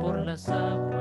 por las aguas.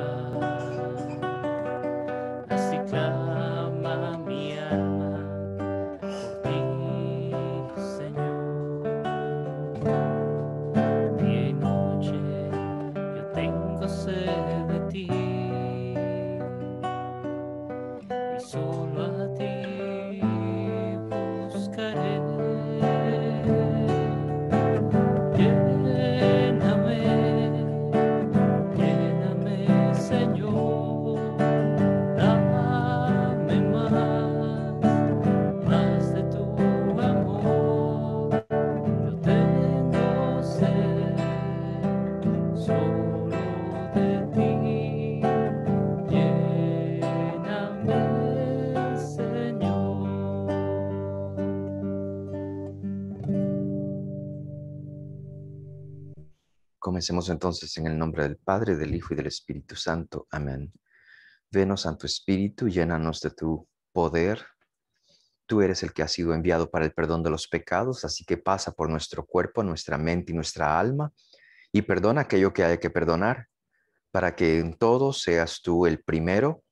Comencemos entonces en el nombre del Padre, del Hijo y del Espíritu Santo. Amén. Venos, Santo Espíritu, llénanos de tu poder. Tú eres el que ha sido enviado para el perdón de los pecados, así que pasa por nuestro cuerpo, nuestra mente y nuestra alma y perdona aquello que haya que perdonar, para que en todo seas tú el primero,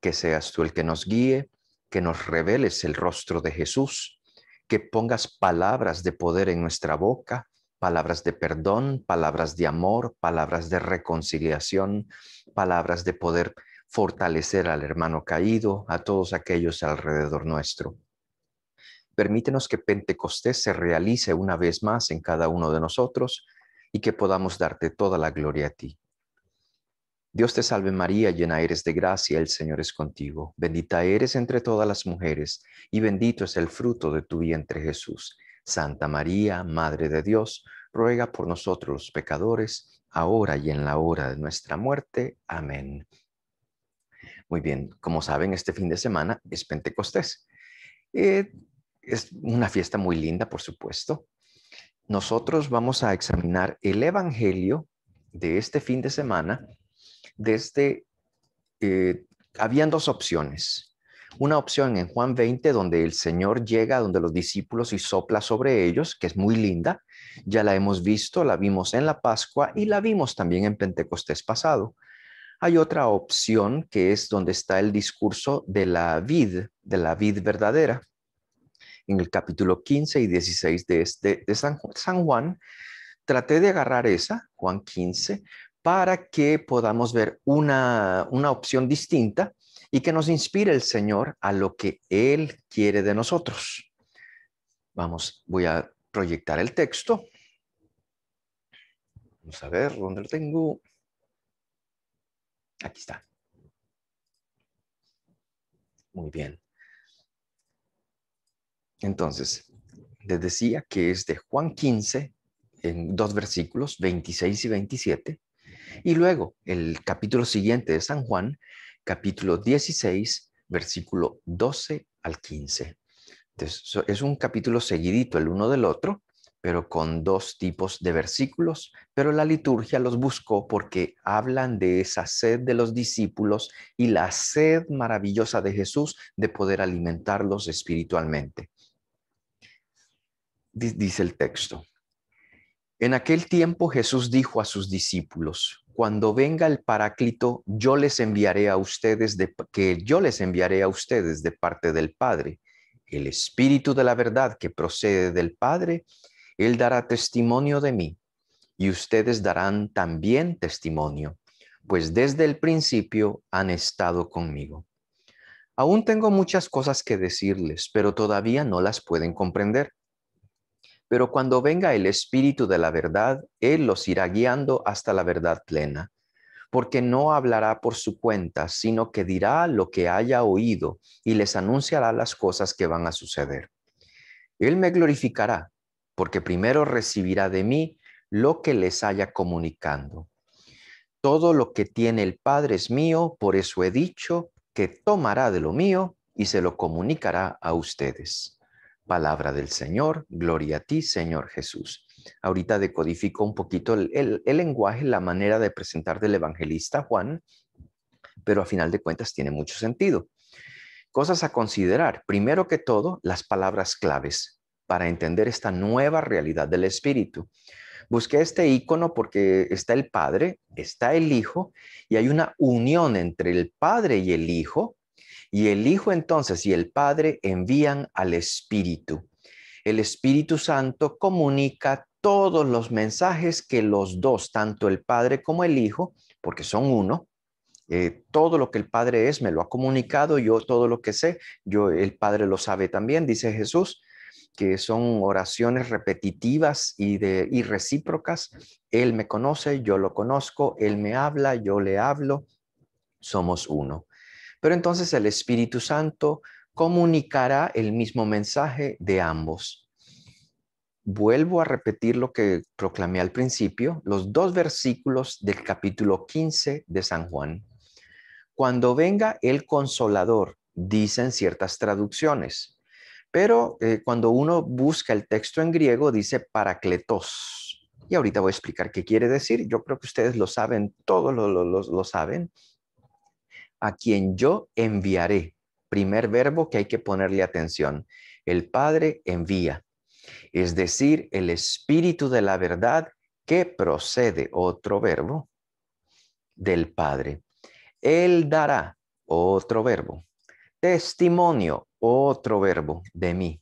que seas tú el que nos guíe, que nos reveles el rostro de Jesús, que pongas palabras de poder en nuestra boca palabras de perdón, palabras de amor, palabras de reconciliación, palabras de poder fortalecer al hermano caído, a todos aquellos alrededor nuestro. Permítenos que Pentecostés se realice una vez más en cada uno de nosotros y que podamos darte toda la gloria a ti. Dios te salve María, llena eres de gracia, el Señor es contigo. Bendita eres entre todas las mujeres y bendito es el fruto de tu vientre Jesús. Santa María, Madre de Dios, ruega por nosotros pecadores, ahora y en la hora de nuestra muerte. Amén. Muy bien, como saben, este fin de semana es Pentecostés. Eh, es una fiesta muy linda, por supuesto. Nosotros vamos a examinar el Evangelio de este fin de semana desde... Eh, habían dos opciones una opción en Juan 20 donde el Señor llega donde los discípulos y sopla sobre ellos, que es muy linda. Ya la hemos visto, la vimos en la Pascua y la vimos también en Pentecostés pasado. Hay otra opción que es donde está el discurso de la vid, de la vid verdadera. En el capítulo 15 y 16 de, este, de San, Juan, traté de agarrar esa, Juan 15, para que podamos ver una, una opción distinta y que nos inspire el Señor a lo que Él quiere de nosotros. Vamos, voy a proyectar el texto. Vamos a ver dónde lo tengo. Aquí está. Muy bien. Entonces, les decía que es de Juan 15, en dos versículos, 26 y 27. Y luego, el capítulo siguiente de San Juan capítulo 16, versículo 12 al 15. Entonces, es un capítulo seguidito el uno del otro, pero con dos tipos de versículos, pero la liturgia los buscó porque hablan de esa sed de los discípulos y la sed maravillosa de Jesús de poder alimentarlos espiritualmente. Dice el texto, en aquel tiempo Jesús dijo a sus discípulos, cuando venga el Paráclito, yo les enviaré a ustedes de, que yo les enviaré a ustedes de parte del Padre, el Espíritu de la verdad que procede del Padre, él dará testimonio de mí, y ustedes darán también testimonio, pues desde el principio han estado conmigo. Aún tengo muchas cosas que decirles, pero todavía no las pueden comprender pero cuando venga el Espíritu de la verdad, Él los irá guiando hasta la verdad plena, porque no hablará por su cuenta, sino que dirá lo que haya oído y les anunciará las cosas que van a suceder. Él me glorificará, porque primero recibirá de mí lo que les haya comunicando. Todo lo que tiene el Padre es mío, por eso he dicho que tomará de lo mío y se lo comunicará a ustedes. Palabra del Señor, gloria a ti, Señor Jesús. Ahorita decodifico un poquito el, lenguaje, la manera de presentar del evangelista Juan, pero a final de cuentas tiene mucho sentido. Cosas a considerar. Primero que todo, las palabras claves para entender esta nueva realidad del Espíritu. Busqué este icono porque está el Padre, está el Hijo y hay una unión entre el Padre y el Hijo y el Hijo entonces y el Padre envían al Espíritu. El Espíritu Santo comunica todos los mensajes que los dos, tanto el Padre como el Hijo, porque son uno, eh, todo lo que el Padre es me lo ha comunicado, yo todo lo que sé, yo el Padre lo sabe también, dice Jesús, que son oraciones repetitivas y, de, y recíprocas. Él me conoce, yo lo conozco, Él me habla, yo le hablo, somos uno pero entonces el Espíritu Santo comunicará el mismo mensaje de ambos. Vuelvo a repetir lo que proclamé al principio, los dos versículos del capítulo 15 de San Juan. Cuando venga el consolador, dicen ciertas traducciones, pero eh, cuando uno busca el texto en griego dice paracletos. Y ahorita voy a explicar qué quiere decir. Yo creo que ustedes lo saben, todos lo, lo, lo saben, a quien yo enviaré. Primer verbo que hay que ponerle atención. El Padre envía, es decir, el Espíritu de la verdad que procede, otro verbo, del Padre. Él dará, otro verbo. Testimonio, otro verbo, de mí.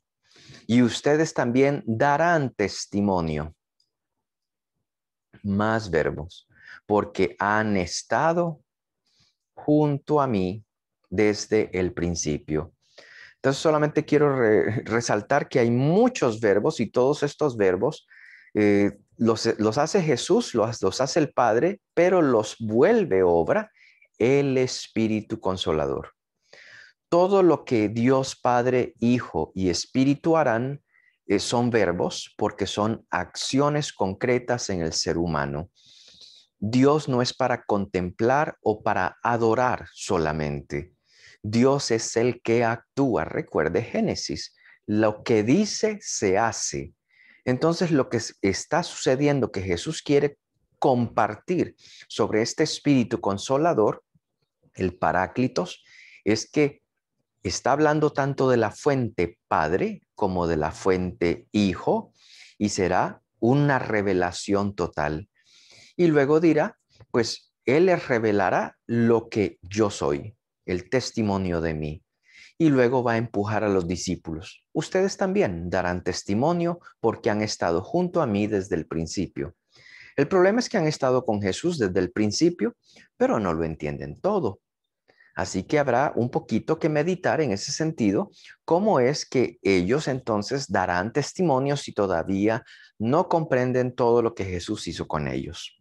Y ustedes también darán testimonio. Más verbos, porque han estado junto a mí desde el principio. Entonces solamente quiero resaltar que hay muchos verbos y todos estos verbos eh, los, hace Jesús, los, hace el Padre, pero los vuelve obra el Espíritu Consolador. Todo lo que Dios Padre, Hijo y Espíritu harán eh, son verbos porque son acciones concretas en el ser humano. Dios no es para contemplar o para adorar solamente. Dios es el que actúa. Recuerde Génesis, lo que dice se hace. Entonces lo que está sucediendo, que Jesús quiere compartir sobre este espíritu consolador, el paráclitos, es que está hablando tanto de la fuente Padre como de la fuente Hijo y será una revelación total. Y luego dirá, pues Él les revelará lo que yo soy, el testimonio de mí. Y luego va a empujar a los discípulos. Ustedes también darán testimonio porque han estado junto a mí desde el principio. El problema es que han estado con Jesús desde el principio, pero no lo entienden todo. Así que habrá un poquito que meditar en ese sentido, cómo es que ellos entonces darán testimonio si todavía no comprenden todo lo que Jesús hizo con ellos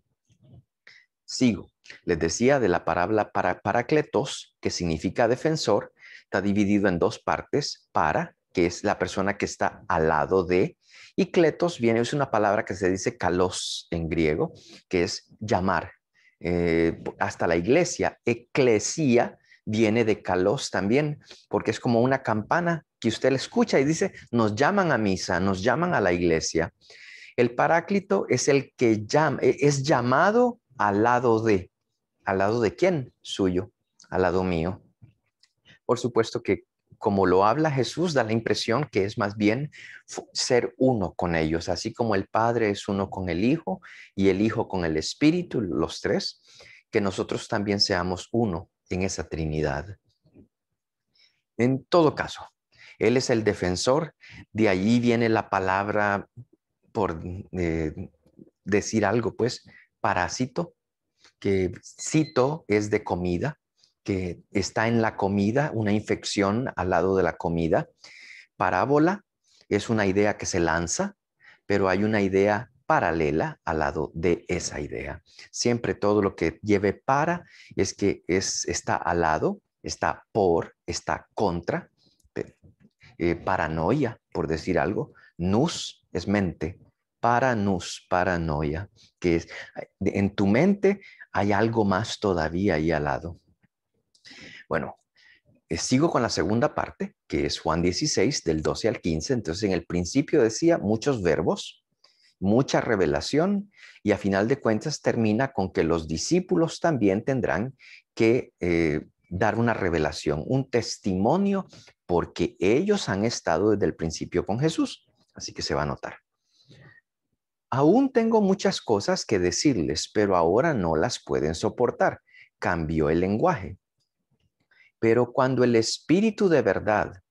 sigo. Les decía de la palabra para, paracletos, que significa defensor, está dividido en dos partes, para, que es la persona que está al lado de, y cletos viene, es una palabra que se dice calos en griego, que es llamar. Eh, hasta la iglesia, eclesía, viene de calos también, porque es como una campana que usted le escucha y dice, nos llaman a misa, nos llaman a la iglesia. El paráclito es el que llama, e, es llamado al lado de. ¿Al lado de quién? Suyo, al lado mío. Por supuesto que como lo habla Jesús, da la impresión que es más bien ser uno con ellos, así como el Padre es uno con el Hijo y el Hijo con el Espíritu, los tres, que nosotros también seamos uno en esa Trinidad. En todo caso, Él es el defensor, de allí viene la palabra por eh, decir algo, pues, parásito, que cito es de comida, que está en la comida, una infección al lado de la comida. Parábola es una idea que se lanza, pero hay una idea paralela al lado de esa idea. Siempre todo lo que lleve para es que está al lado, está por, está contra. Eh, paranoia, por decir algo. Nus es mente, paranus, paranoia, que es en tu mente hay algo más todavía ahí al lado. Bueno, eh, sigo con la segunda parte, que es Juan 16, del 12 al 15. Entonces, en el principio decía muchos verbos, mucha revelación, y a final de cuentas termina con que los discípulos también tendrán que eh, dar una revelación, un testimonio, porque ellos han estado desde el principio con Jesús. Así que se va a notar. Aún tengo muchas cosas que decirles, pero ahora no las pueden soportar. Cambió el lenguaje. Pero cuando el Espíritu de verdad,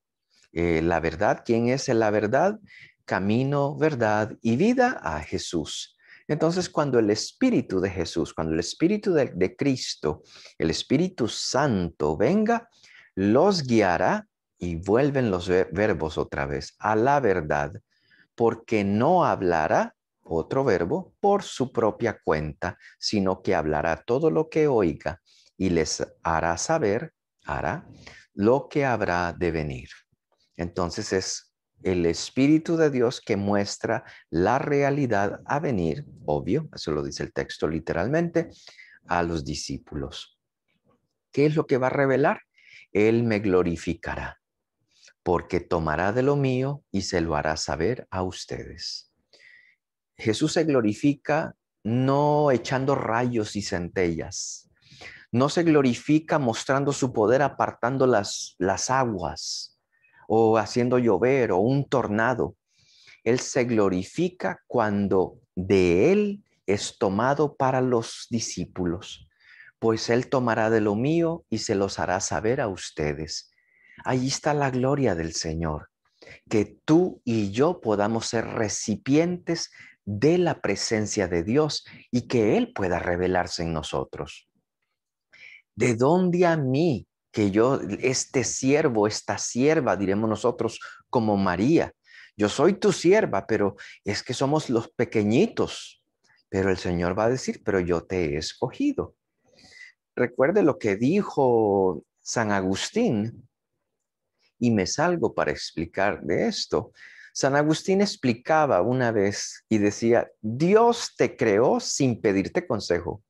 eh, la verdad, ¿quién es la verdad? Camino, verdad y vida a Jesús. Entonces, cuando el Espíritu de Jesús, cuando el Espíritu de Cristo, el Espíritu Santo venga, los guiará y vuelven los verbos otra vez a la verdad, porque no hablará otro verbo, por su propia cuenta, sino que hablará todo lo que oiga y les hará saber, hará, lo que habrá de venir. Entonces es el Espíritu de Dios que muestra la realidad a venir, obvio, eso lo dice el texto literalmente, a los discípulos. ¿Qué es lo que va a revelar? Él me glorificará, porque tomará de lo mío y se lo hará saber a ustedes. Jesús se glorifica no echando rayos y centellas, no se glorifica mostrando su poder apartando las, las aguas o haciendo llover o un tornado. Él se glorifica cuando de Él es tomado para los discípulos, pues Él tomará de lo mío y se los hará saber a ustedes. Allí está la gloria del Señor, que tú y yo podamos ser recipientes de la presencia de Dios y que Él pueda revelarse en nosotros. ¿De dónde a mí que yo, este siervo, esta sierva, diremos nosotros, como María? Yo soy tu sierva, pero es que somos los pequeñitos. Pero el Señor va a decir, pero yo te he escogido. Recuerde lo que dijo San Agustín, y me salgo para explicar de esto. San Agustín explicaba una vez y decía, Dios te creó sin pedirte consejo.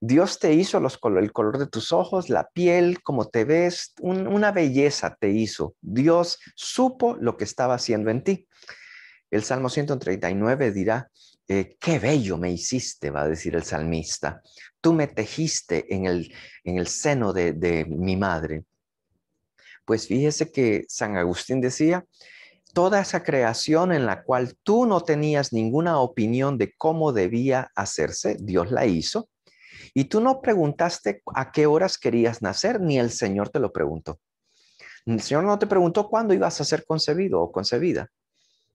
Dios te hizo los el color de tus ojos, la piel, como te ves, una belleza te hizo. Dios supo lo que estaba haciendo en ti. El Salmo 139 dirá, eh, qué bello me hiciste, va a decir el salmista. Tú me tejiste en el, en el seno de, de mi madre. Pues fíjese que San Agustín decía, toda esa creación en la cual tú no tenías ninguna opinión de cómo debía hacerse, Dios la hizo, y tú no preguntaste a qué horas querías nacer, ni el Señor te lo preguntó. El Señor no te preguntó cuándo ibas a ser concebido o concebida.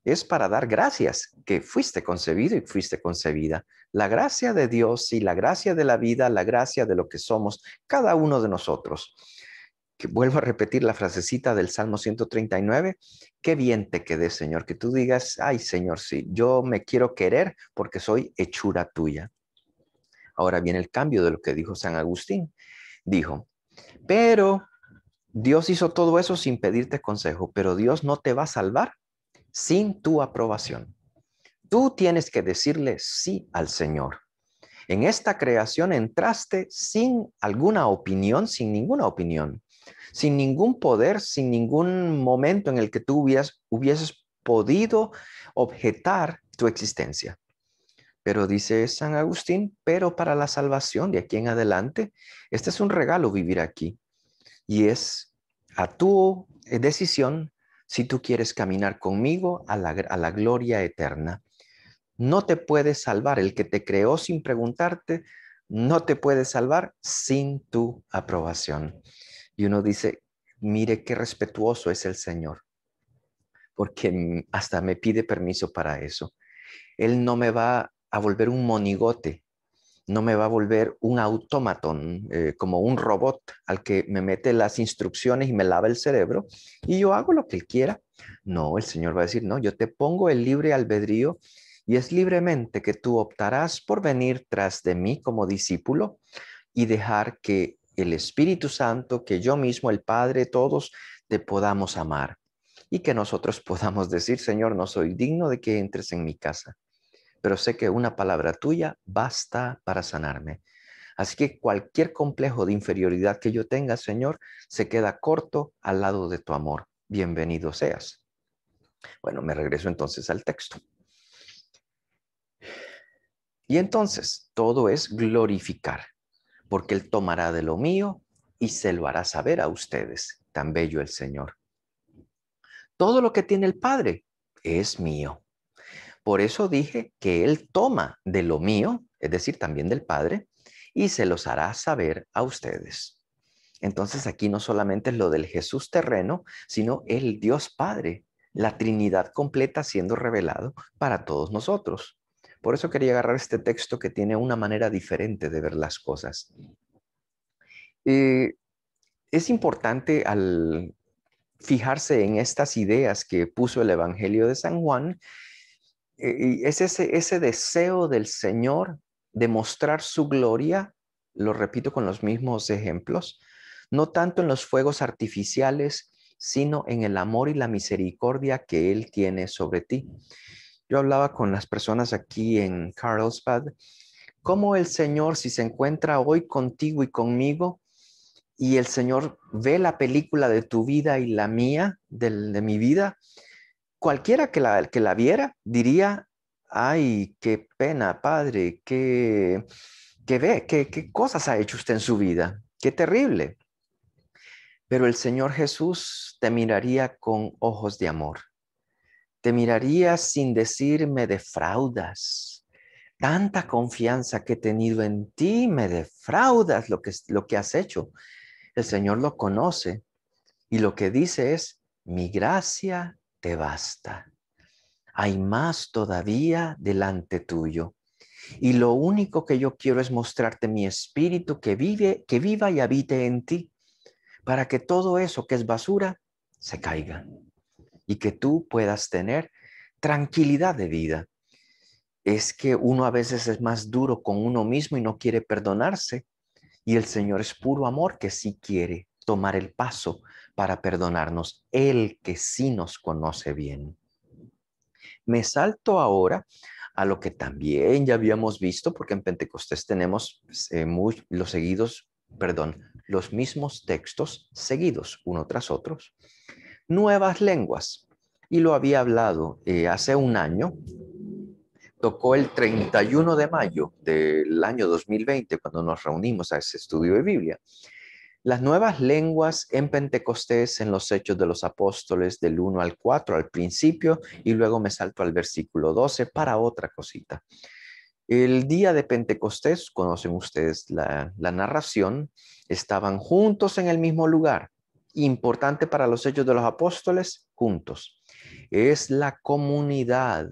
Es para dar gracias que fuiste concebido y fuiste concebida. La gracia de Dios y la gracia de la vida, la gracia de lo que somos cada uno de nosotros vuelvo a repetir la frasecita del Salmo 139, qué bien te quedé, Señor, que tú digas, ay, Señor, sí, yo me quiero querer porque soy hechura tuya. Ahora viene el cambio de lo que dijo San Agustín. Dijo, pero Dios hizo todo eso sin pedirte consejo, pero Dios no te va a salvar sin tu aprobación. Tú tienes que decirle sí al Señor. En esta creación entraste sin alguna opinión, sin ninguna opinión sin ningún poder, sin ningún momento en el que tú hubieses podido objetar tu existencia. Pero dice San Agustín, pero para la salvación de aquí en adelante, este es un regalo vivir aquí. Y es a tu eh, decisión si tú quieres caminar conmigo a la, a la gloria eterna. No te puedes salvar. El que te creó sin preguntarte, no te puede salvar sin tu aprobación. Y uno dice, mire qué respetuoso es el Señor, porque hasta me pide permiso para eso. Él no me va a volver un monigote, no me va a volver un automatón, eh, como un robot al que me mete las instrucciones y me lava el cerebro y yo hago lo que él quiera. No, el Señor va a decir, no, yo te pongo el libre albedrío y es libremente que tú optarás por venir tras de mí como discípulo y dejar que el Espíritu Santo, que yo mismo, el Padre, todos te podamos amar y que nosotros podamos decir, Señor, no soy digno de que entres en mi casa, pero sé que una palabra tuya basta para sanarme. Así que cualquier complejo de inferioridad que yo tenga, Señor, se queda corto al lado de tu amor. Bienvenido seas. Bueno, me regreso entonces al texto. Y entonces, todo es glorificar porque Él tomará de lo mío y se lo hará saber a ustedes. Tan bello el Señor. Todo lo que tiene el Padre es mío. Por eso dije que Él toma de lo mío, es decir, también del Padre, y se los hará saber a ustedes. Entonces aquí no solamente es lo del Jesús terreno, sino el Dios Padre, la Trinidad completa siendo revelado para todos nosotros. Por eso quería agarrar este texto que tiene una manera diferente de ver las cosas. Eh, es importante al fijarse en estas ideas que puso el Evangelio de San Juan, eh, y es ese, ese deseo del Señor de mostrar su gloria, lo repito con los mismos ejemplos, no tanto en los fuegos artificiales, sino en el amor y la misericordia que Él tiene sobre ti. Yo hablaba con las personas aquí en Carlsbad, cómo el Señor, si se encuentra hoy contigo y conmigo, y el Señor ve la película de tu vida y la mía, de mi vida, cualquiera que la, que la viera diría, ay, qué pena, Padre, qué, qué ve, qué, qué cosas ha hecho usted en su vida, qué terrible. Pero el Señor Jesús te miraría con ojos de amor te miraría sin decirme defraudas. Tanta confianza que he tenido en ti, me defraudas lo que, lo que has hecho. El Señor lo conoce y lo que dice es, mi gracia te basta. Hay más todavía delante tuyo. Y lo único que yo quiero es mostrarte mi espíritu que vive, que viva y habite en ti, para que todo eso que es basura se caiga y que tú puedas tener tranquilidad de vida. Es que uno a veces es más duro con uno mismo y no quiere perdonarse y el Señor es puro amor que sí quiere tomar el paso para perdonarnos, el que sí nos conoce bien. Me salto ahora a lo que también ya habíamos visto, porque en Pentecostés tenemos pues, eh, los seguidos, perdón, los mismos textos seguidos uno tras otros nuevas lenguas. Y lo había hablado eh, hace un año. Tocó el 31 de mayo del año 2020 cuando nos reunimos a ese estudio de Biblia. Las nuevas lenguas en Pentecostés, en los Hechos de los Apóstoles, del 1 al 4 al principio, y luego me salto al versículo 12 para otra cosita. El día de Pentecostés, conocen ustedes la, la narración, estaban juntos en el mismo lugar importante para los hechos de los apóstoles juntos. Es la comunidad,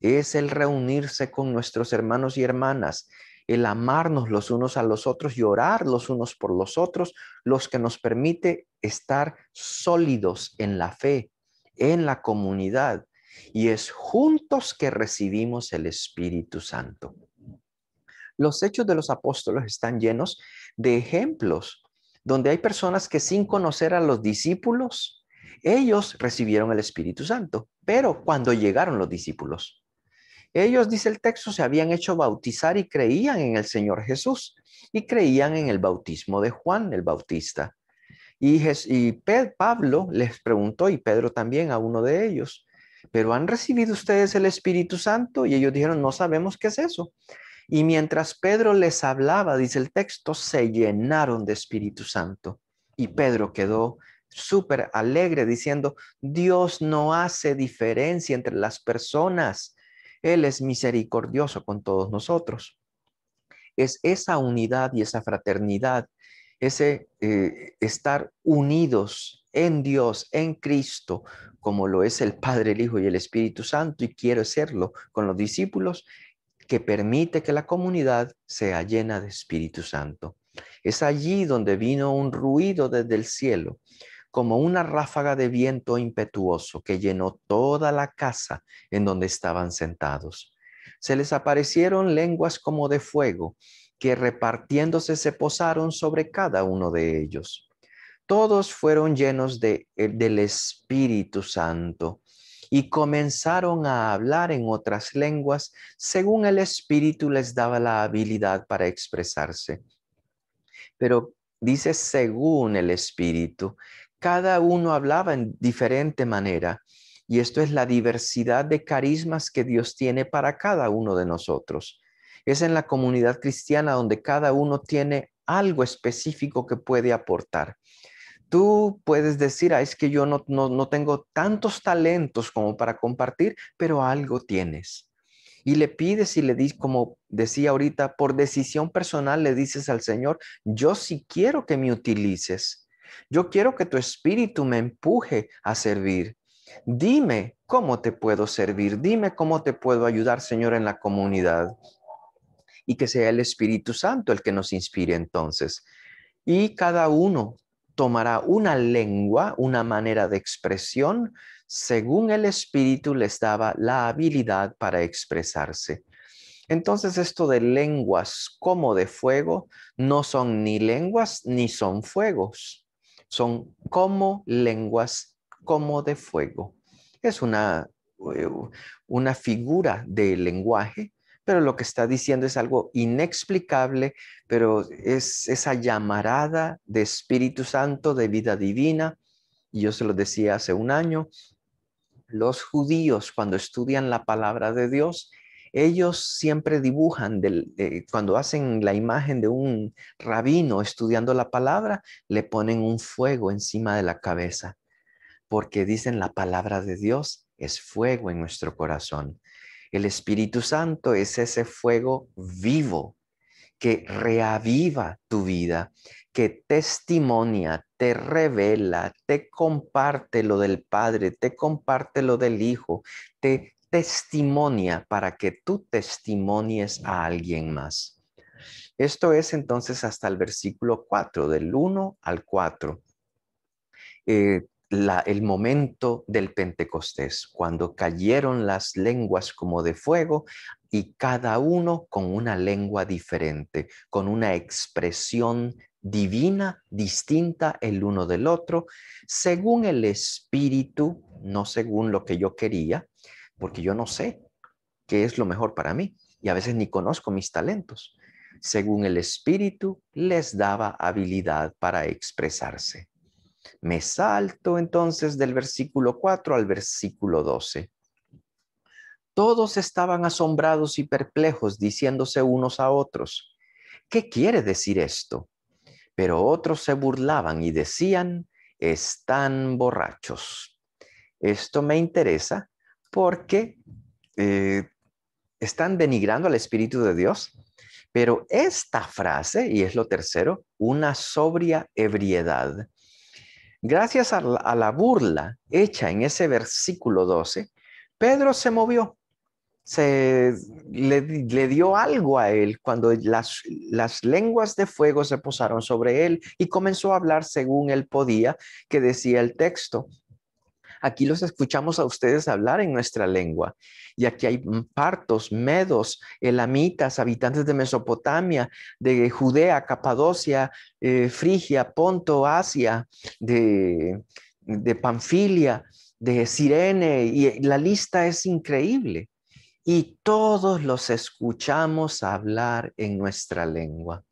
es el reunirse con nuestros hermanos y hermanas, el amarnos los unos a los otros y orar los unos por los otros, los que nos permite estar sólidos en la fe, en la comunidad. Y es juntos que recibimos el Espíritu Santo. Los hechos de los apóstoles están llenos de ejemplos donde hay personas que sin conocer a los discípulos, ellos recibieron el Espíritu Santo, pero cuando llegaron los discípulos, ellos, dice el texto, se habían hecho bautizar y creían en el Señor Jesús y creían en el bautismo de Juan el Bautista. Y, y Pablo les preguntó, y Pedro también a uno de ellos, pero han recibido ustedes el Espíritu Santo y ellos dijeron, no sabemos qué es eso. Y mientras Pedro les hablaba, dice el texto, se llenaron de Espíritu Santo. Y Pedro quedó súper alegre diciendo, Dios no hace diferencia entre las personas. Él es misericordioso con todos nosotros. Es esa unidad y esa fraternidad, ese eh, estar unidos en Dios, en Cristo, como lo es el Padre, el Hijo y el Espíritu Santo, y quiero serlo con los discípulos, que permite que la comunidad sea llena de Espíritu Santo. Es allí donde vino un ruido desde el cielo, como una ráfaga de viento impetuoso que llenó toda la casa en donde estaban sentados. Se les aparecieron lenguas como de fuego, que repartiéndose se posaron sobre cada uno de ellos. Todos fueron llenos eh, del Espíritu Santo y comenzaron a hablar en otras lenguas según el Espíritu les daba la habilidad para expresarse. Pero dice según el Espíritu, cada uno hablaba en diferente manera. Y esto es la diversidad de carismas que Dios tiene para cada uno de nosotros. Es en la comunidad cristiana donde cada uno tiene algo específico que puede aportar tú puedes decir, ah, es que yo no, no, no tengo tantos talentos como para compartir, pero algo tienes. Y le pides y le dices, como decía ahorita, por decisión personal le dices al Señor, yo sí quiero que me utilices. Yo quiero que tu espíritu me empuje a servir. Dime cómo te puedo servir. Dime cómo te puedo ayudar, Señor, en la comunidad. Y que sea el Espíritu Santo el que nos inspire entonces. Y cada uno tomará una lengua, una manera de expresión, según el Espíritu les daba la habilidad para expresarse. Entonces esto de lenguas como de fuego no son ni lenguas ni son fuegos, son como lenguas como de fuego. Es una, eh, una figura de lenguaje pero lo que está diciendo es algo inexplicable, pero es esa llamarada de Espíritu Santo, de vida divina. Y yo se lo decía hace un año, los judíos cuando estudian la palabra de Dios, ellos siempre dibujan, eh, cuando hacen la imagen de un rabino estudiando la palabra, le ponen un fuego encima de la cabeza, porque dicen la palabra de Dios es fuego en nuestro corazón. El Espíritu Santo es ese fuego vivo que reaviva tu vida, que testimonia, te revela, te comparte lo del Padre, te comparte lo del Hijo, te testimonia para que tú testimonies a alguien más. Esto es entonces hasta el versículo 4, del 1 al 4 el momento del Pentecostés, cuando cayeron las lenguas como de fuego y cada uno con una lengua diferente, con una expresión divina distinta el uno del otro, según el espíritu, no según lo que yo quería, porque yo no sé qué es lo mejor para mí y a veces ni conozco mis talentos. Según el espíritu les daba habilidad para expresarse. Me salto entonces del versículo 4 al versículo 12. Todos estaban asombrados y perplejos, diciéndose unos a otros, ¿qué quiere decir esto? Pero otros se burlaban y decían, están borrachos. Esto me interesa porque eh, están denigrando al Espíritu de Dios. Pero esta frase, y es lo tercero, una sobria ebriedad, Gracias a la, burla hecha en ese versículo 12, Pedro se movió, se, le, dio algo a él cuando las, las, lenguas de fuego se posaron sobre él y comenzó a hablar según él podía, que decía el texto, Aquí los escuchamos a ustedes hablar en nuestra lengua. Y aquí hay partos, medos, elamitas, habitantes de Mesopotamia, de Judea, Capadocia, eh, Frigia, Ponto, Asia, de, de Panfilia, de Sirene. Y la lista es increíble. Y todos los escuchamos hablar en nuestra lengua.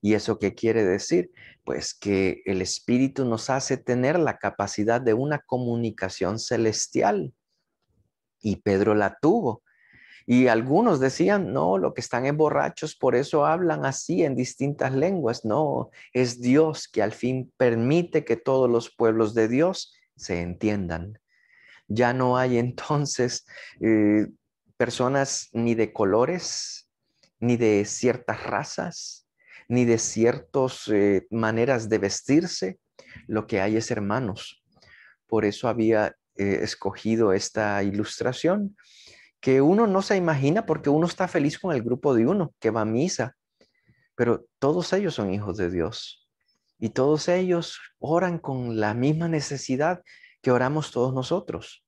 ¿Y eso qué quiere decir? Pues que el Espíritu nos hace tener la capacidad de una comunicación celestial. Y Pedro la tuvo. Y algunos decían, no, lo que están es borrachos, por eso hablan así en distintas lenguas. No, es Dios que al fin permite que todos los pueblos de Dios se entiendan. Ya no hay entonces eh, personas ni de colores, ni de ciertas razas, ni de ciertas eh, maneras de vestirse, lo que hay es hermanos. Por eso había eh, escogido esta ilustración, que uno no se imagina porque uno está feliz con el grupo de uno que va a misa, pero todos ellos son hijos de Dios y todos ellos oran con la misma necesidad que oramos todos nosotros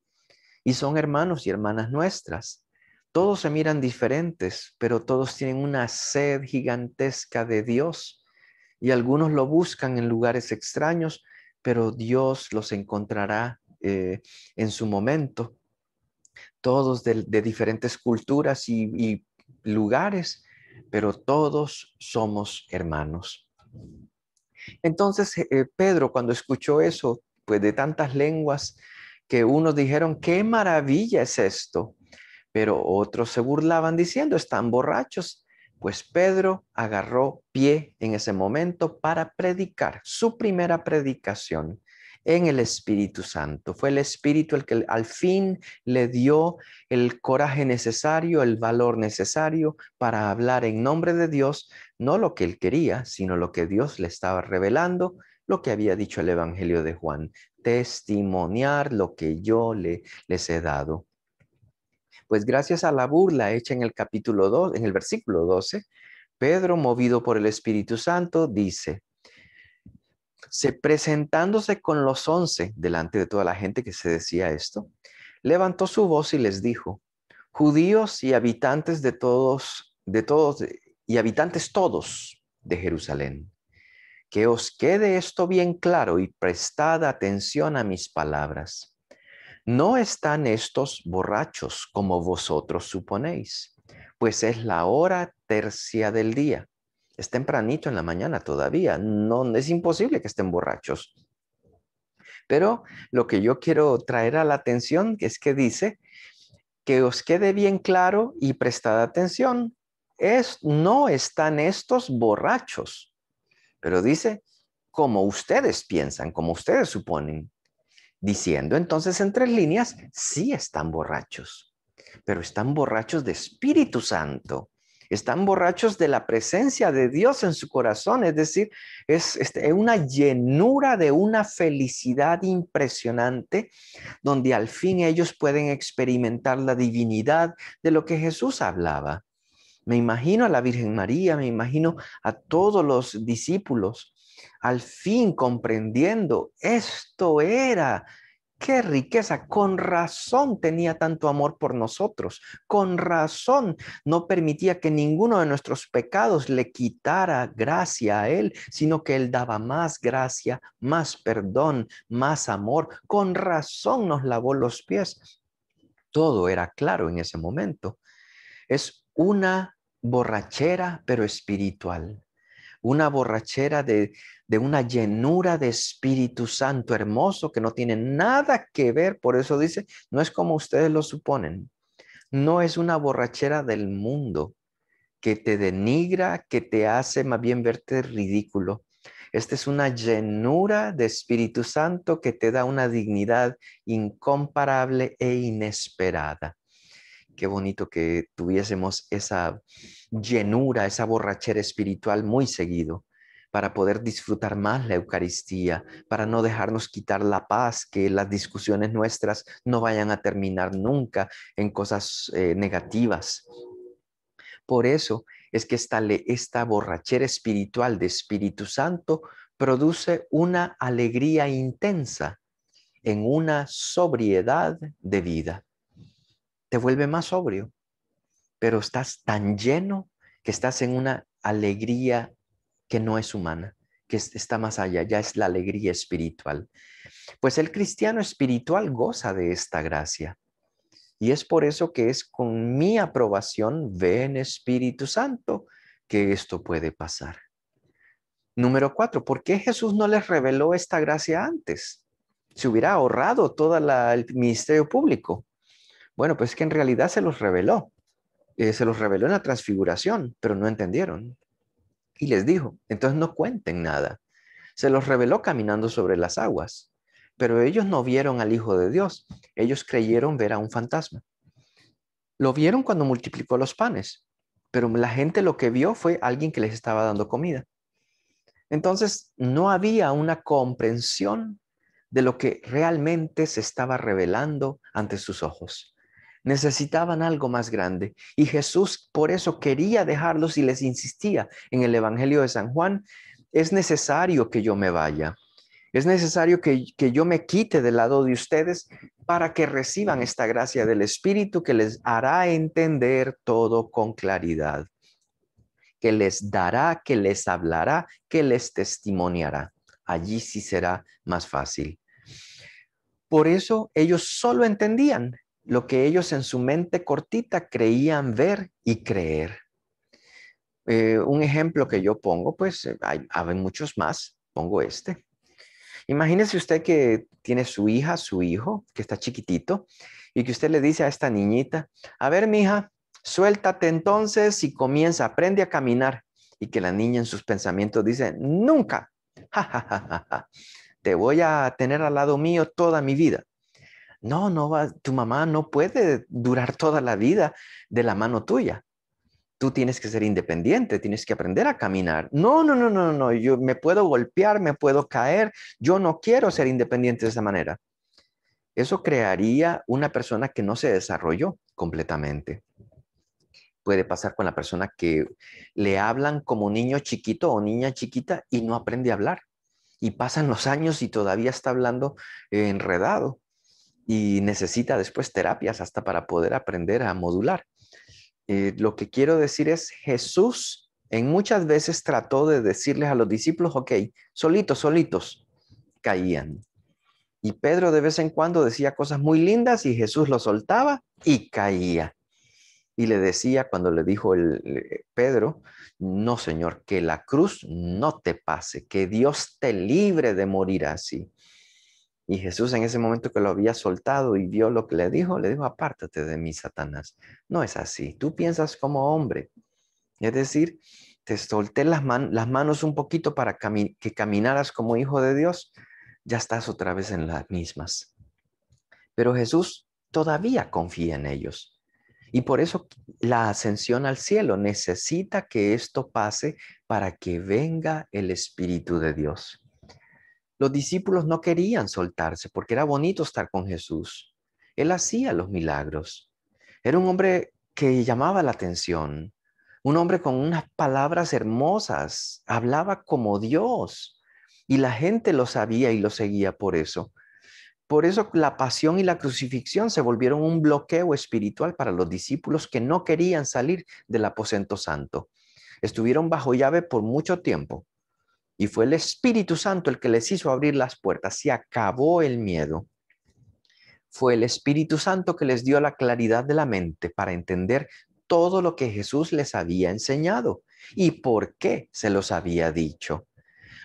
y son hermanos y hermanas nuestras. Todos se miran diferentes, pero todos tienen una sed gigantesca de Dios y algunos lo buscan en lugares extraños, pero Dios los encontrará eh, en su momento. Todos de, diferentes culturas y, lugares, pero todos somos hermanos. Entonces eh, Pedro cuando escuchó eso, pues de tantas lenguas que unos dijeron, qué maravilla es esto, pero otros se burlaban diciendo, están borrachos. Pues Pedro agarró pie en ese momento para predicar su primera predicación en el Espíritu Santo. Fue el Espíritu el que al fin le dio el coraje necesario, el valor necesario para hablar en nombre de Dios, no lo que él quería, sino lo que Dios le estaba revelando, lo que había dicho el Evangelio de Juan, testimoniar lo que yo le, les he dado. Pues gracias a la burla hecha en el capítulo dos, en el versículo 12, Pedro, movido por el Espíritu Santo, dice, se presentándose con los once delante de toda la gente que se decía esto, levantó su voz y les dijo, judíos y habitantes de todos, de todos y habitantes todos de Jerusalén, que os quede esto bien claro y prestad atención a mis palabras. No están estos borrachos como vosotros suponéis, pues es la hora tercia del día. Es tempranito en la mañana todavía, no es imposible que estén borrachos. Pero lo que yo quiero traer a la atención es que dice que os quede bien claro y prestada atención, es no están estos borrachos, pero dice como ustedes piensan, como ustedes suponen, diciendo entonces en tres líneas, sí están borrachos, pero están borrachos de Espíritu Santo, están borrachos de la presencia de Dios en su corazón, es decir, es, este, una llenura de una felicidad impresionante, donde al fin ellos pueden experimentar la divinidad de lo que Jesús hablaba. Me imagino a la Virgen María, me imagino a todos los discípulos al fin comprendiendo, esto era, qué riqueza, con razón tenía tanto amor por nosotros, con razón no permitía que ninguno de nuestros pecados le quitara gracia a Él, sino que Él daba más gracia, más perdón, más amor, con razón nos lavó los pies. Todo era claro en ese momento. Es una borrachera, pero espiritual una borrachera de, de una llenura de Espíritu Santo hermoso que no tiene nada que ver, por eso dice, no es como ustedes lo suponen, no es una borrachera del mundo que te denigra, que te hace más bien verte ridículo. Esta es una llenura de Espíritu Santo que te da una dignidad incomparable e inesperada. Qué bonito que tuviésemos esa llenura, esa borrachera espiritual muy seguido para poder disfrutar más la Eucaristía, para no dejarnos quitar la paz, que las discusiones nuestras no vayan a terminar nunca en cosas eh, negativas. Por eso es que esta, esta borrachera espiritual de Espíritu Santo produce una alegría intensa en una sobriedad de vida. Te vuelve más sobrio, pero estás tan lleno que estás en una alegría que no es humana, que está más allá, ya es la alegría espiritual. Pues el cristiano espiritual goza de esta gracia. Y es por eso que es con mi aprobación, ven Espíritu Santo, que esto puede pasar. Número cuatro, ¿por qué Jesús no les reveló esta gracia antes? Se hubiera ahorrado todo el ministerio público. Bueno, pues que en realidad se los reveló. Eh, se los reveló en la transfiguración, pero no entendieron. Y les dijo, entonces no cuenten nada. Se los reveló caminando sobre las aguas, pero ellos no vieron al Hijo de Dios, ellos creyeron ver a un fantasma. Lo vieron cuando multiplicó los panes, pero la gente lo que vio fue alguien que les estaba dando comida. Entonces, no había una comprensión de lo que realmente se estaba revelando ante sus ojos. Necesitaban algo más grande y Jesús por eso quería dejarlos y les insistía en el Evangelio de San Juan, es necesario que yo me vaya, es necesario que, yo me quite del lado de ustedes para que reciban esta gracia del Espíritu que les hará entender todo con claridad, que les dará, que les hablará, que les testimoniará. Allí sí será más fácil. Por eso ellos solo entendían lo que ellos en su mente cortita creían ver y creer. Eh, un ejemplo que yo pongo, pues eh, hay, muchos más, pongo este. Imagínese usted que tiene su hija, su hijo, que está chiquitito, y que usted le dice a esta niñita, a ver, mija, suéltate entonces y comienza, aprende a caminar. Y que la niña en sus pensamientos dice, nunca, te voy a tener al lado mío toda mi vida. No, no va, tu mamá no puede durar toda la vida de la mano tuya. Tú tienes que ser independiente, tienes que aprender a caminar. No, no, no, no, no, yo me puedo golpear, me puedo caer, yo no quiero ser independiente de esa manera. Eso crearía una persona que no se desarrolló completamente. Puede pasar con la persona que le hablan como niño chiquito o niña chiquita y no aprende a hablar. Y pasan los años y todavía está hablando enredado y necesita después terapias hasta para poder aprender a modular. Eh, lo que quiero decir es, Jesús en muchas veces trató de decirles a los discípulos, ok, solitos, solitos, caían. Y Pedro de vez en cuando decía cosas muy lindas y Jesús lo soltaba y caía. Y le decía cuando le dijo el, eh, Pedro, no Señor, que la cruz no te pase, que Dios te libre de morir así. Y Jesús en ese momento que lo había soltado y vio lo que le dijo, le dijo, apártate de mí, Satanás. No es así. Tú piensas como hombre. Es decir, te solté las, las manos un poquito para que caminaras como hijo de Dios. Ya estás otra vez en las mismas. Pero Jesús todavía confía en ellos. Y por eso la ascensión al cielo necesita que esto pase para que venga el Espíritu de Dios. Los discípulos no querían soltarse porque era bonito estar con Jesús. Él hacía los milagros. Era un hombre que llamaba la atención, un hombre con unas palabras hermosas, hablaba como Dios y la gente lo sabía y lo seguía por eso. Por eso la pasión y la crucifixión se volvieron un bloqueo espiritual para los discípulos que no querían salir del aposento santo. Estuvieron bajo llave por mucho tiempo. Y fue el Espíritu Santo el que les hizo abrir las puertas. Se acabó el miedo. Fue el Espíritu Santo que les dio la claridad de la mente para entender todo lo que Jesús les había enseñado y por qué se los había dicho.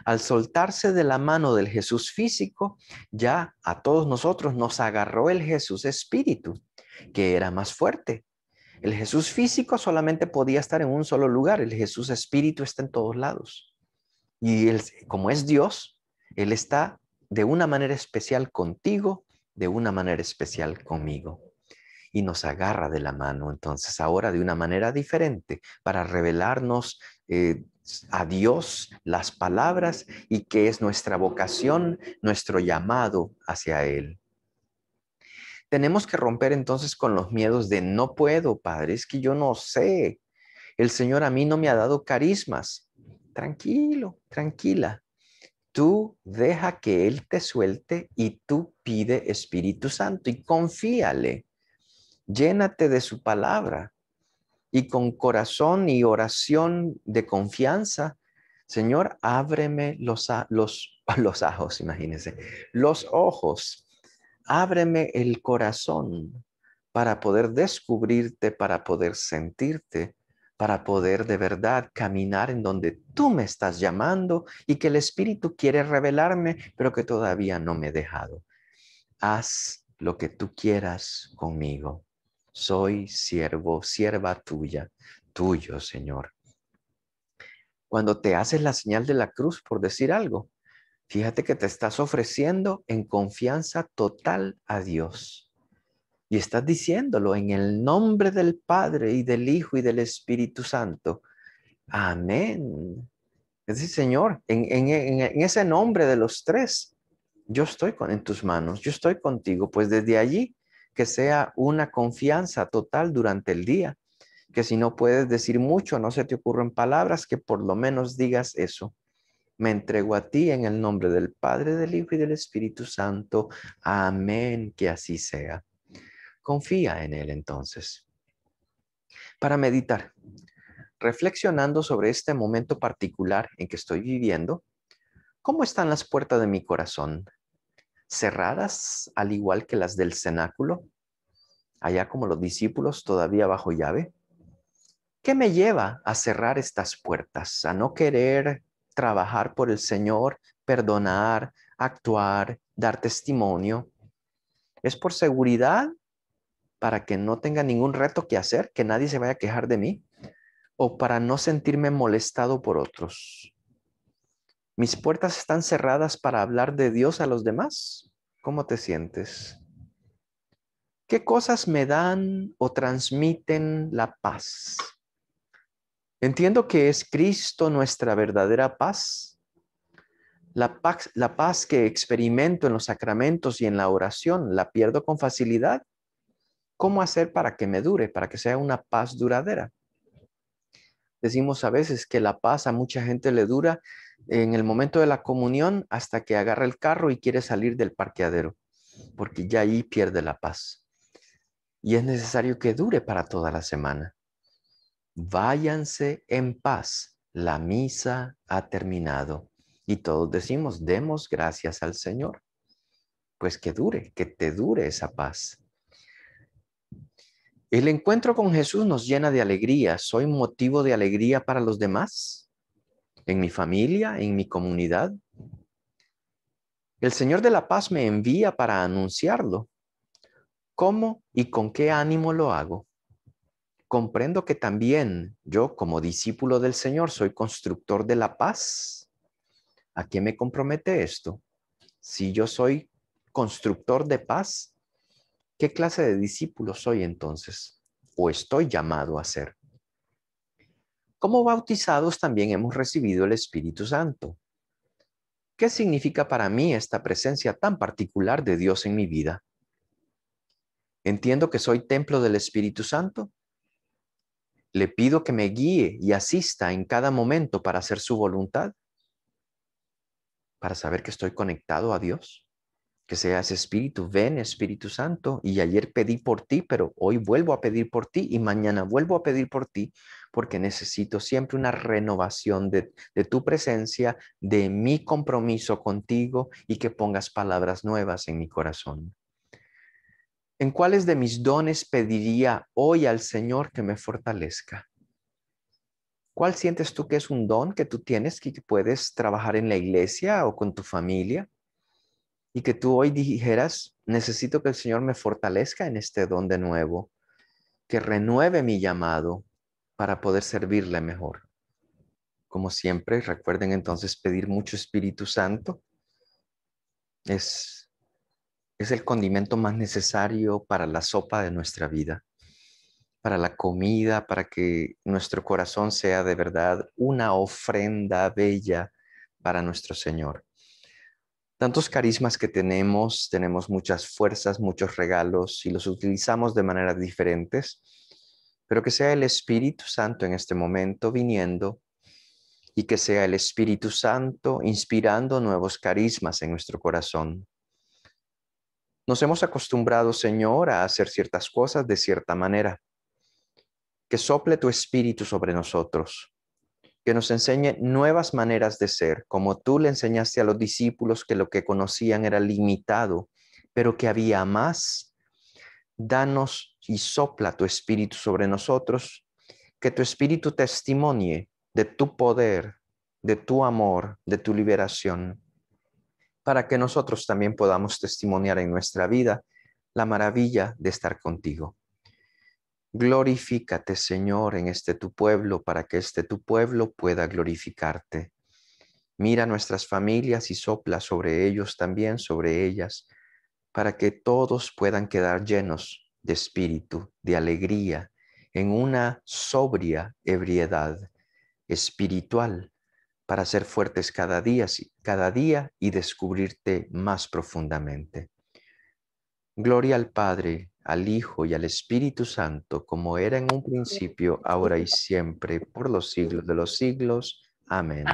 Al soltarse de la mano del Jesús físico, ya a todos nosotros nos agarró el Jesús espíritu, que era más fuerte. El Jesús físico solamente podía estar en un solo lugar, el Jesús espíritu está en todos lados. Y él, como es Dios, Él está de una manera especial contigo, de una manera especial conmigo. Y nos agarra de la mano, entonces, ahora de una manera diferente, para revelarnos eh, a Dios las palabras y que es nuestra vocación, nuestro llamado hacia Él. Tenemos que romper entonces con los miedos de no puedo, Padre, es que yo no sé. El Señor a mí no me ha dado carismas tranquilo, tranquila. Tú deja que Él te suelte y tú pide Espíritu Santo y confíale. Llénate de su palabra y con corazón y oración de confianza, Señor, ábreme los, los, ojos, imagínense, los ojos, ábreme el corazón para poder descubrirte, para poder sentirte, para poder de verdad caminar en donde tú me estás llamando y que el Espíritu quiere revelarme, pero que todavía no me he dejado. Haz lo que tú quieras conmigo. Soy siervo, sierva tuya, tuyo, Señor. Cuando te haces la señal de la cruz por decir algo, fíjate que te estás ofreciendo en confianza total a Dios estás diciéndolo en el nombre del Padre y del Hijo y del Espíritu Santo. Amén. Es decir, Señor, en, ese nombre de los tres, yo estoy con, en tus manos, yo estoy contigo. Pues desde allí, que sea una confianza total durante el día, que si no puedes decir mucho, no se te ocurren palabras, que por lo menos digas eso. Me entrego a ti en el nombre del Padre, del Hijo y del Espíritu Santo. Amén, que así sea. Confía en Él entonces. Para meditar, reflexionando sobre este momento particular en que estoy viviendo, ¿cómo están las puertas de mi corazón? ¿Cerradas al igual que las del cenáculo? Allá como los discípulos todavía bajo llave. ¿Qué me lleva a cerrar estas puertas, a no querer trabajar por el Señor, perdonar, actuar, dar testimonio? ¿Es por seguridad para que no tenga ningún reto que hacer, que nadie se vaya a quejar de mí, o para no sentirme molestado por otros. Mis puertas están cerradas para hablar de Dios a los demás. ¿Cómo te sientes? ¿Qué cosas me dan o transmiten la paz? Entiendo que es Cristo nuestra verdadera paz. La, paz. la paz que experimento en los sacramentos y en la oración, ¿la pierdo con facilidad? ¿Cómo hacer para que me dure, para que sea una paz duradera? Decimos a veces que la paz a mucha gente le dura en el momento de la comunión hasta que agarra el carro y quiere salir del parqueadero, porque ya ahí pierde la paz. Y es necesario que dure para toda la semana. Váyanse en paz. La misa ha terminado. Y todos decimos, demos gracias al Señor. Pues que dure, que te dure esa paz. ¿El encuentro con Jesús nos llena de alegría? ¿Soy motivo de alegría para los demás? ¿En mi familia? ¿En mi comunidad? El Señor de la Paz me envía para anunciarlo. ¿Cómo y con qué ánimo lo hago? Comprendo que también yo, como discípulo del Señor, soy constructor de la paz. ¿A qué me compromete esto? Si yo soy constructor de paz, ¿Qué clase de discípulo soy entonces? ¿O estoy llamado a ser? Como bautizados también hemos recibido el Espíritu Santo. ¿Qué significa para mí esta presencia tan particular de Dios en mi vida? ¿Entiendo que soy templo del Espíritu Santo? ¿Le pido que me guíe y asista en cada momento para hacer su voluntad? ¿Para saber que estoy conectado a Dios? que seas Espíritu, ven Espíritu Santo, y ayer pedí por ti, pero hoy vuelvo a pedir por ti y mañana vuelvo a pedir por ti, porque necesito siempre una renovación de, tu presencia, de mi compromiso contigo y que pongas palabras nuevas en mi corazón. ¿En cuáles de mis dones pediría hoy al Señor que me fortalezca? ¿Cuál sientes tú que es un don que tú tienes que puedes trabajar en la iglesia o con tu familia? y que tú hoy dijeras, necesito que el Señor me fortalezca en este don de nuevo, que renueve mi llamado para poder servirle mejor. Como siempre, recuerden entonces pedir mucho Espíritu Santo. Es, es el condimento más necesario para la sopa de nuestra vida, para la comida, para que nuestro corazón sea de verdad una ofrenda bella para nuestro Señor tantos carismas que tenemos, tenemos muchas fuerzas, muchos regalos y los utilizamos de maneras diferentes, pero que sea el Espíritu Santo en este momento viniendo y que sea el Espíritu Santo inspirando nuevos carismas en nuestro corazón. Nos hemos acostumbrado, Señor, a hacer ciertas cosas de cierta manera. Que sople tu Espíritu sobre nosotros que nos enseñe nuevas maneras de ser, como tú le enseñaste a los discípulos que lo que conocían era limitado, pero que había más. Danos y sopla tu espíritu sobre nosotros, que tu espíritu testimonie de tu poder, de tu amor, de tu liberación, para que nosotros también podamos testimoniar en nuestra vida la maravilla de estar contigo. Glorifícate, Señor, en este tu pueblo, para que este tu pueblo pueda glorificarte. Mira nuestras familias y sopla sobre ellos también, sobre ellas, para que todos puedan quedar llenos de espíritu, de alegría, en una sobria ebriedad espiritual, para ser fuertes cada día, cada día y descubrirte más profundamente. Gloria al Padre al Hijo y al Espíritu Santo, como era en un principio, ahora y siempre, por los siglos de los siglos. Amén.